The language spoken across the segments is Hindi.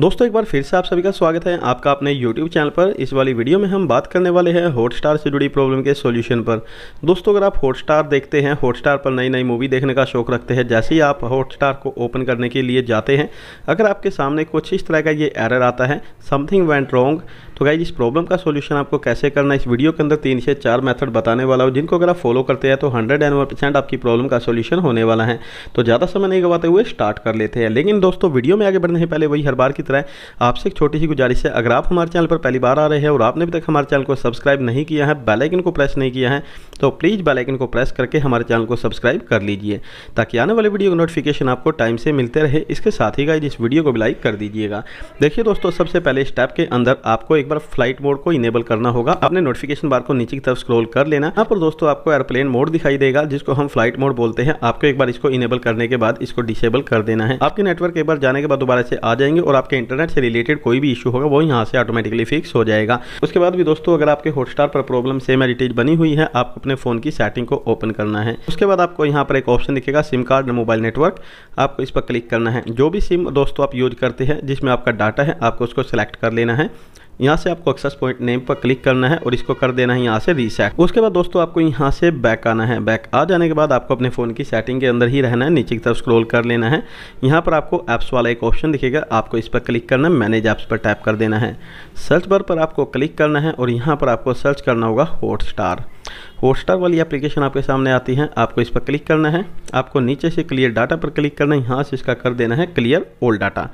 दोस्तों एक बार फिर से आप सभी का स्वागत है आपका अपने YouTube चैनल पर इस वाली वीडियो में हम बात करने वाले हैं हॉटस्टार से जुड़ी प्रॉब्लम के सॉल्यूशन पर दोस्तों अगर आप हॉटस्टार देखते हैं हॉटस्टार पर नई नई मूवी देखने का शौक रखते हैं जैसे ही आप हॉटस्टार को ओपन करने के लिए जाते हैं अगर आपके सामने कुछ इस तरह का ये एरर आता है समथिंग वेंट रॉन्ग तो गाइज इस प्रॉब्लम का सोल्यूशन आपको कैसे करना इस वीडियो के अंदर तीन से चार मेथड बताने वाला हो जिनको अगर आप फॉलो करते हैं तो हंड्रेड एंड वन परसेंट आपकी प्रॉब्लम का सोल्यूशन होने वाला है तो ज़्यादा समय नहीं गवाते हुए स्टार्ट कर लेते हैं लेकिन दोस्तों वीडियो में आगे बढ़ने से पहले वही हर बार की की तरह आपसे एक छोटी सी गुजारिश है अगर आप हमारे चैनल पर पहली बार आ रहे हैं और आपने अभी तक हमारे चैनल को सब्सक्राइब नहीं किया है बेलाइकन को प्रेस नहीं किया है तो प्लीज़ बेलाइकन को प्रेस करके हमारे चैनल को सब्सक्राइब कर लीजिए ताकि आने वाले वीडियो का नोटिफिकेशन आपको टाइम से मिलते रहे इसके साथ ही गाइज इस वीडियो को भी लाइक कर दीजिएगा देखिए दोस्तों सबसे पहले इस के अंदर आपको एक बार फ्लाइट मोड को इनेबल करना होगा अपने नोटिफिकेशन बार को नीचे की तरफ स्क्रॉल कर लेना यहाँ पर दोस्तों आपको एयरप्लेन मोड दिखाई देगा जिसको हम फ्लाइट मोड बोलते हैं आपको एक बार इसको इनेबल करने के बाद इसको डिसेबल कर देना है आपके नेटवर्क एक बार जाने के बाद दोबारा से आ जाएंगे और आपके आपके इंटरनेट से रिलेटेड कोई भी इशू होगा वो यहाँ से ऑटोमेटिकली फिक्स हो जाएगा उसके बाद भी दोस्तों अगर आपके हॉटस्टार पर प्रॉब्लम सेम एडिटेज बनी हुई है आपको अपने फ़ोन की सेटिंग को ओपन करना है उसके बाद आपको यहाँ पर एक ऑप्शन दिखेगा सिम कार्ड मोबाइल नेटवर्क आपको इस पर क्लिक करना है जो भी सिम दोस्तों आप यूज करते हैं जिसमें आपका डाटा है आपको उसको सेलेक्ट कर लेना है यहाँ से आपको एक्सेस पॉइंट नेम पर क्लिक करना है और इसको कर देना है यहाँ से रीसेट उसके बाद दोस्तों आपको यहाँ से बैक आना है बैक आ जाने के बाद आपको अपने फ़ोन की सेटिंग के अंदर ही रहना है नीचे की तरफ स्क्रॉल कर लेना है यहाँ पर आपको ऐप्स वाला एक ऑप्शन दिखेगा आपको इस पर क्लिक करना है मैनेज ऐप्स पर टैप कर देना है सर्च बार पर आपको क्लिक करना है और यहाँ पर आपको सर्च करना होगा स्टार हॉटस्टार वाली एप्लीकेशन आपके सामने आती है आपको इस पर क्लिक करना है आपको नीचे से क्लियर डाटा पर क्लिक करना है यहाँ से इसका कर देना है क्लियर ओल्ड डाटा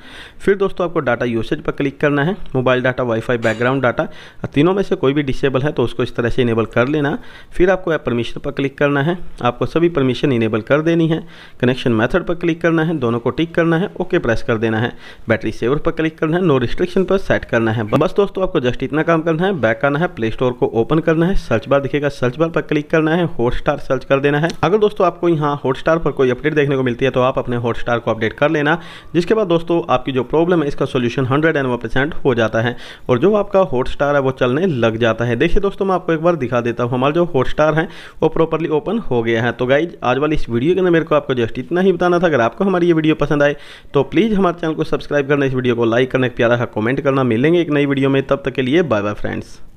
फिर दोस्तों आपको डाटा यूसेज पर क्लिक करना है mobile data WiFi background data तीनों में से कोई भी डिसेबल है तो उसको इस तरह से इनेबल कर लेना फिर आपको ऐप परमिशन पर क्लिक करना है आपको सभी परमिशन इनेबल कर देनी है कनेक्शन मैथड पर क्लिक करना है दोनों को टिक करना है ओके प्रेस कर देना है बैटरी सेवर पर क्लिक करना है नो रिस्ट्रिक्शन पर सेट करना है बस दोस्तों आपको जस्ट इतना काम करना है बैक आना है प्ले स्टोर को ओपन करना है सर्च बार दिखेगा सर्च सर्च बार पर क्लिक करना है हॉटस्टार सर्च कर देना है अगर दोस्तों आपको यहाँ हॉटस्टार पर कोई अपडेट देखने को मिलती है तो आप अपने हॉटस्टार को अपडेट कर लेना जिसके बाद दोस्तों आपकी जो प्रॉब्लम है इसका सोल्यूशन हंड्रेड एंड परसेंट हो जाता है और जो आपका हॉटस्टार है वो चलने लग जाता है देखिए दोस्तों मैं आपको एक बार दिखा देता हूँ हमारा जो हॉटस्टार है वो प्रॉपरली ओपन हो गया है तो गाइज आज वाली इस वीडियो के अंदर मेरे को आपको जस्ट इतना ही बताना था अगर आपको हमारी ये वीडियो पसंद आए तो प्लीज़ हमारे चैनल को सब्सक्राइब करना इस वीडियो को लाइक करना प्यारा सा कमेंट करना मिलेंगे एक नई वीडियो में तब तक के लिए बाय बाय फ्रेंड्स